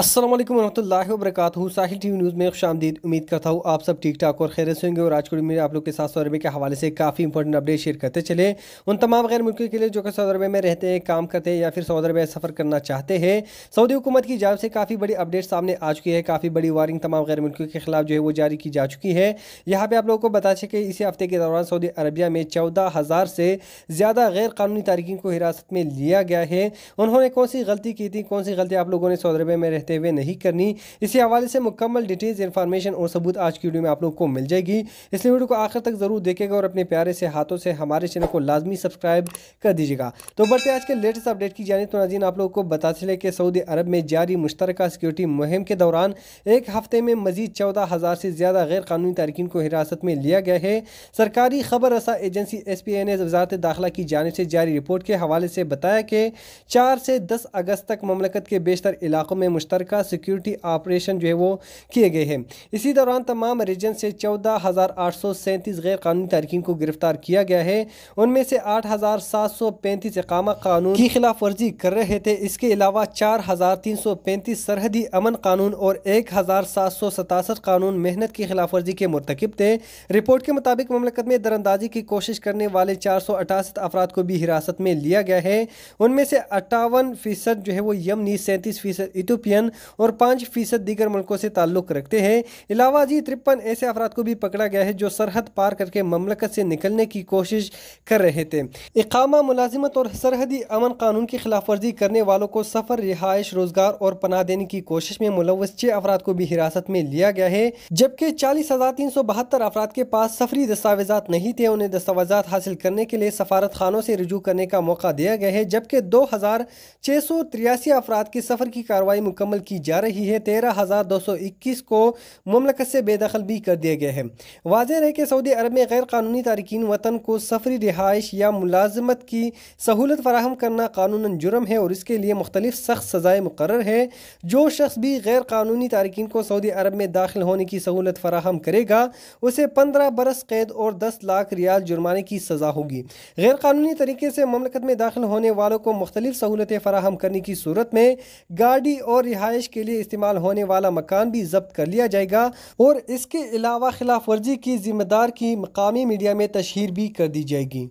असलम वरह वर्क Sahil T news में खुश उम्मीद करता हूँ आप सब ठीक ठाक और खैर से होंगे और आज को मेरे आप लोग के साथ सऊदी अरब के हवाले से काफ़ी इंपॉर्टेंट अपडेट शेयर करते चले उन तमाम गैर मुल्कों के लिए जो कि सऊदी अरब में रहते हैं काम करते हैं या फिर सऊदी अरब में सफ़र करना चाहते हैं सऊदी हुकूमत की जानब से काफ़ी बड़ी अपडेट सामने आ चुकी है काफ़ी बड़ी वार्निंग तमाम गैर मुल्कों के खिलाफ जो है वो जारी की जा चुकी है यहाँ पर आप लोगों को बता सके कि इसी हफ्ते के दौरान सऊदी अरबिया में चौदह हज़ार से ज़्यादा गैर कानूनी तारकिन को हिरासत में लिया गया है उन्होंने कौन सी गलती की थी कौन सी गलती आप लोगों ने सऊदी अरब में रहते रहते हुए नहीं करनी इसी हवाले से मुकम्मल डिटेल्स इन्फॉर्मेशन और सबूत आज की वीडियो में आप लोग को मिल जाएगी इसलिए वीडियो को आखिर तक ज़रूर देखेगा और अपने प्यारे से हाथों से हमारे चैनल को लाजमी सब्सक्राइब कर दीजिएगा तो बढ़ते आज के लेटेस्ट अपडेट की जाने तो नाजीन आप लोग को बता चले कि सऊदी अरब में जारी मुश्तर सिक्योरिटी मुहिम के दौरान एक हफ्ते में मजीद चौदह हज़ार से ज़्यादा गैर कानूनी तारकिन को हिरासत में लिया गया है सरकारी खबर रसा agency S P N A वजारत दाखिला की जानब से जारी रिपोर्ट के हवाले से बताया कि चार से दस अगस्त तक ममलकत के बेशतर इलाकों में मुश्तर स्तर का सिक्योरिटी ऑपरेशन जो है वो किए गए हैं इसी दौरान तमाम रीजन से चौदह हज़ार आठ सौ सैंतीस गैर कानूनी तारकिन को गिरफ्तार किया गया है उनमें से आठ हज़ार सात सौ पैंतीस इकामा कानून की खिलाफ वर्जी कर रहे थे इसके अलावा चार हज़ार तीन सौ पैंतीस सरहदी अमन कानून और एक हज़ार सात सौ सतासठ कानून मेहनत की खिलाफ वर्जी के मरतकब थे रिपोर्ट के मुताबिक ममलकत में दरअंदाजी की कोशिश करने वाले चार सौ अठासठ अफराद को भी हिरासत में लिया गया है उनमें से अट्ठावन फीसद जो है वो यमनी सैंतीस फीसद इथोपियन और पाँच फीसद दीगर मुल्कों से ताल्लुक़ रखते हैं अलावा जी तिरपन ऐसे अफराद को भी पकड़ा गया है जो सरहद पार करके ममलकत से निकलने की कोशिश कर रहे थे इकामा मुलाजिमत और सरहदी अमन कानून की खिलाफ वर्जी करने वालों को सफ़र रिहाइश रोज़गार और पनाह देने की कोशिश में मुलवस छः अफराद को भी हिरासत में लिया गया है जबकि चालीस हज़ार तीन सौ बहत्तर अफराद के पास सफरी दस्तावेजा नहीं थे उन्हें दस्तावेजा हासिल करने के लिए सफारत खानों से रजू करने का मौका दिया गया है जबकि दो हज़ार छह सौ तिरासी अफराद की सफ़र की कार्रवाई मुकम्मल मुकम्मल की जा रही है तेरह हज़ार दो सौ इक्कीस को ममलकत से बेदखल भी कर दिया गया है वाज है कि सऊदी अरब में गैर कानूनी तारकिन वतन को सफरी रिहाइश या मुलाजमत की सहूलत फराहम करना कानूनन जुर्म है और इसके लिए मुख्तलिफ सख्त सज़ाएँ मुकर है जो शख्स भी गैर कानूनी तारकिन को सऊदी अरब में दाखिल होने की सहूलत फराहम करेगा उसे पंद्रह बरस कैद और दस लाख रियाल जुर्माने की सज़ा होगी गैर कानूनी तरीके से ममलकत में दाखिल होने वालों को मुख्तलिफ सहूलतें फराहम करने की सूरत में गाड़ी और रिहाई रिहाइश के लिए इस्तेमाल होने वाला मकान भी जब्त कर लिया जाएगा और इसके अलावा खिलाफ वर्जी की जिम्मेदार की मकामी मीडिया में तशहर भी कर दी जाएगी